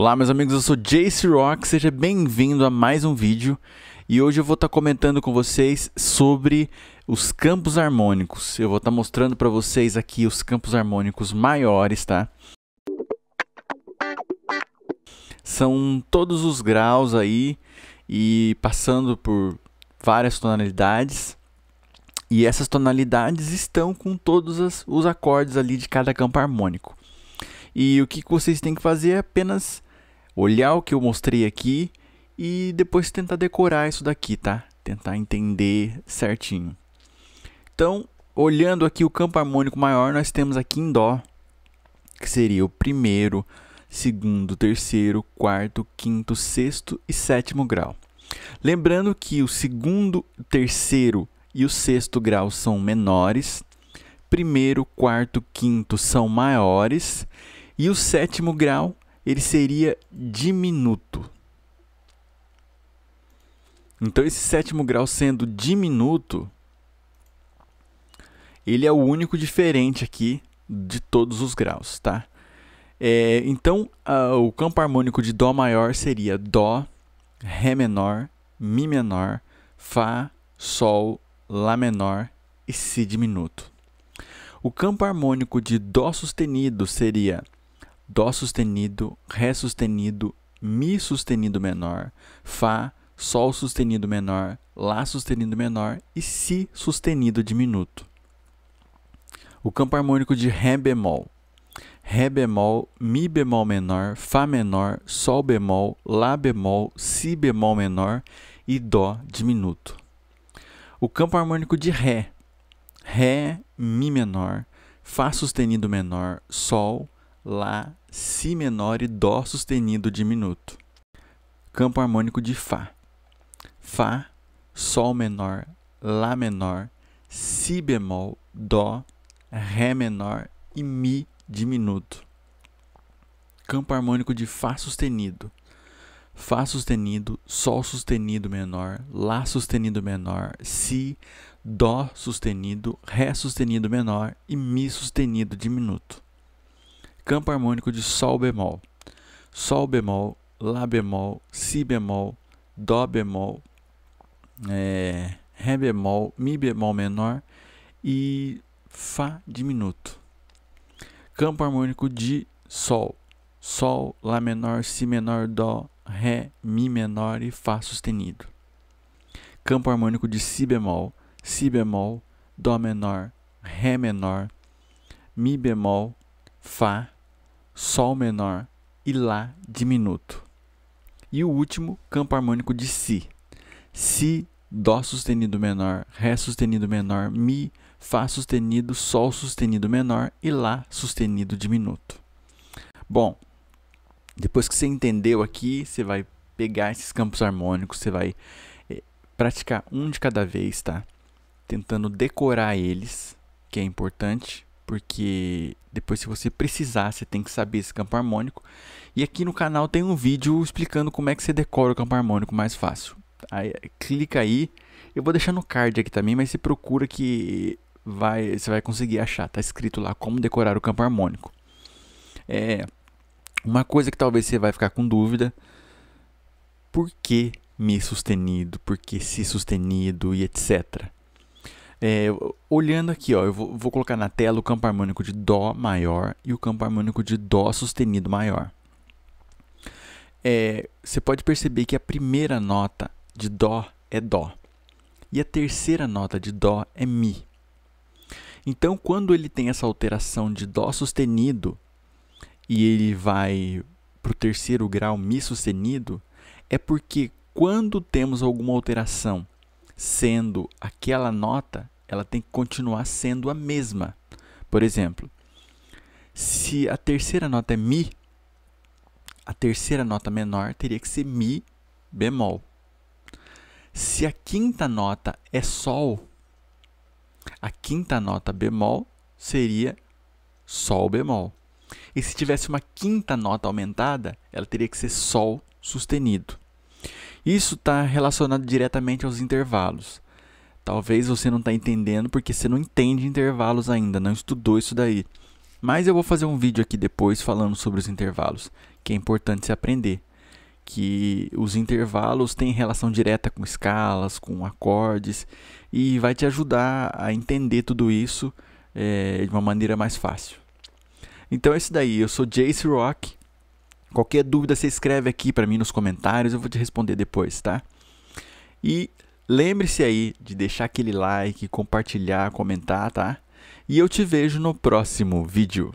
Olá meus amigos, eu sou Jace Rock, seja bem-vindo a mais um vídeo e hoje eu vou estar tá comentando com vocês sobre os campos harmônicos. Eu vou estar tá mostrando para vocês aqui os campos harmônicos maiores, tá? São todos os graus aí e passando por várias tonalidades. E essas tonalidades estão com todos as, os acordes ali de cada campo harmônico. E o que vocês têm que fazer é apenas olhar o que eu mostrei aqui e depois tentar decorar isso daqui, tá? Tentar entender certinho. Então, olhando aqui o campo harmônico maior, nós temos aqui em Dó, que seria o primeiro, segundo, terceiro, quarto, quinto, sexto e sétimo grau. Lembrando que o segundo, terceiro e o sexto grau são menores, primeiro, quarto, quinto são maiores e o sétimo grau ele seria diminuto. Então, esse sétimo grau sendo diminuto, ele é o único diferente aqui de todos os graus, tá? É, então, a, o campo harmônico de Dó maior seria Dó, Ré menor, Mi menor, Fá, Sol, Lá menor e Si diminuto. O campo harmônico de Dó sustenido seria Dó sustenido, Ré sustenido, Mi sustenido menor, Fá, Sol sustenido menor, Lá sustenido menor e Si sustenido diminuto. O campo harmônico de Ré bemol. Ré bemol, Mi bemol menor, Fá menor, Sol bemol, Lá bemol, Si bemol menor e Dó diminuto. O campo harmônico de Ré. Ré, Mi menor, Fá sustenido menor, Sol, Lá, Si menor e Dó sustenido diminuto. Campo harmônico de Fá. Fá, Sol menor, Lá menor, Si bemol, Dó, Ré menor e Mi diminuto. Campo harmônico de Fá sustenido. Fá sustenido, Sol sustenido menor, Lá sustenido menor, Si, Dó sustenido, Ré sustenido menor e Mi sustenido diminuto campo harmônico de Sol bemol. Sol bemol, Lá bemol, Si bemol, Dó bemol, é, Ré bemol, Mi bemol menor e Fá diminuto. Campo harmônico de Sol. Sol, Lá menor, Si menor, Dó, Ré, Mi menor e Fá sustenido. Campo harmônico de Si bemol, Si bemol, Dó menor, Ré menor, Mi bemol, Fá Sol menor e Lá diminuto. E o último, campo harmônico de Si. Si, Dó sustenido menor, Ré sustenido menor, Mi, Fá sustenido, Sol sustenido menor e Lá sustenido diminuto. Bom, depois que você entendeu aqui, você vai pegar esses campos harmônicos, você vai é, praticar um de cada vez, tá? Tentando decorar eles, que é importante, porque depois se você precisar, você tem que saber esse campo harmônico. E aqui no canal tem um vídeo explicando como é que você decora o campo harmônico mais fácil. Aí, clica aí, eu vou deixar no card aqui também, mas você procura que vai, você vai conseguir achar, tá escrito lá como decorar o campo harmônico. É uma coisa que talvez você vai ficar com dúvida, por que mi sustenido, por que si sustenido e etc. É, olhando aqui, ó, eu vou, vou colocar na tela o campo harmônico de Dó maior e o campo harmônico de Dó sustenido maior. É, você pode perceber que a primeira nota de Dó é Dó e a terceira nota de Dó é Mi. Então, quando ele tem essa alteração de Dó sustenido e ele vai para o terceiro grau Mi sustenido, é porque quando temos alguma alteração sendo aquela nota, ela tem que continuar sendo a mesma. Por exemplo, se a terceira nota é Mi, a terceira nota menor teria que ser Mi bemol. Se a quinta nota é Sol, a quinta nota bemol seria Sol bemol. E se tivesse uma quinta nota aumentada, ela teria que ser Sol sustenido. Isso está relacionado diretamente aos intervalos. Talvez você não está entendendo porque você não entende intervalos ainda, não estudou isso daí. Mas eu vou fazer um vídeo aqui depois falando sobre os intervalos, que é importante se aprender. Que os intervalos têm relação direta com escalas, com acordes, e vai te ajudar a entender tudo isso é, de uma maneira mais fácil. Então é isso daí, eu sou Jace Rock. Qualquer dúvida você escreve aqui para mim nos comentários, eu vou te responder depois, tá? E Lembre-se aí de deixar aquele like, compartilhar, comentar, tá? E eu te vejo no próximo vídeo.